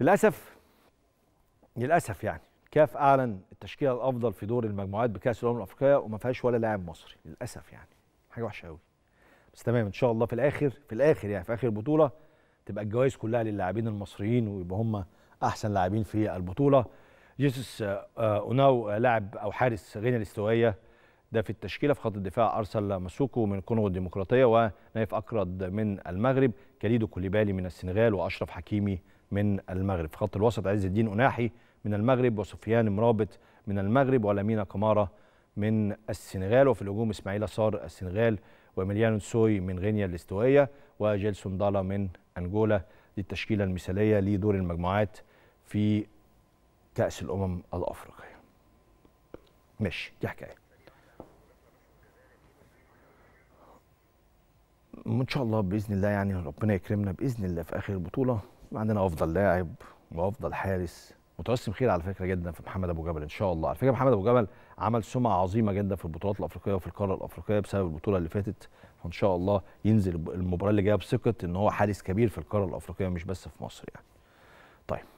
للاسف للاسف يعني كاف اعلن التشكيله الافضل في دور المجموعات بكاس الامم الافريقيه وما فيهاش ولا لاعب مصري للاسف يعني حاجه وحشه قوي بس تمام ان شاء الله في الاخر في الاخر يعني في اخر البطوله تبقى الجوائز كلها للاعبين المصريين ويبقى هم احسن لاعبين في البطوله جيسوس آه، آه، اوناو آه، لاعب او حارس غينيا الاستوائيه ده في التشكيله في خط الدفاع ارسل مسوكو من كونغو الديمقراطيه ونايف اكرد من المغرب كليدو كوليبالي من السنغال واشرف حكيمي من المغرب في خط الوسط عز الدين اناحي من المغرب وسفيان مرابط من المغرب ولامينا كماره من السنغال وفي الهجوم اسماعيل صار السنغال وميليانو سوي من غينيا الاستوائيه وجيلسون دالا من انجولا دي التشكيله المثاليه لدور المجموعات في كاس الامم الافريقيه ماشي دي حكايه وان شاء الله باذن الله يعني ربنا يكرمنا باذن الله في اخر البطوله عندنا افضل لاعب وافضل حارس متوسم خير على فكره جدا في محمد ابو جبل ان شاء الله على فكره محمد ابو جبل عمل سمعه عظيمه جدا في البطولات الافريقيه وفي القاره الافريقيه بسبب البطوله اللي فاتت فان شاء الله ينزل المباراه اللي جايه بثقه ان هو حارس كبير في القاره الافريقيه مش بس في مصر يعني طيب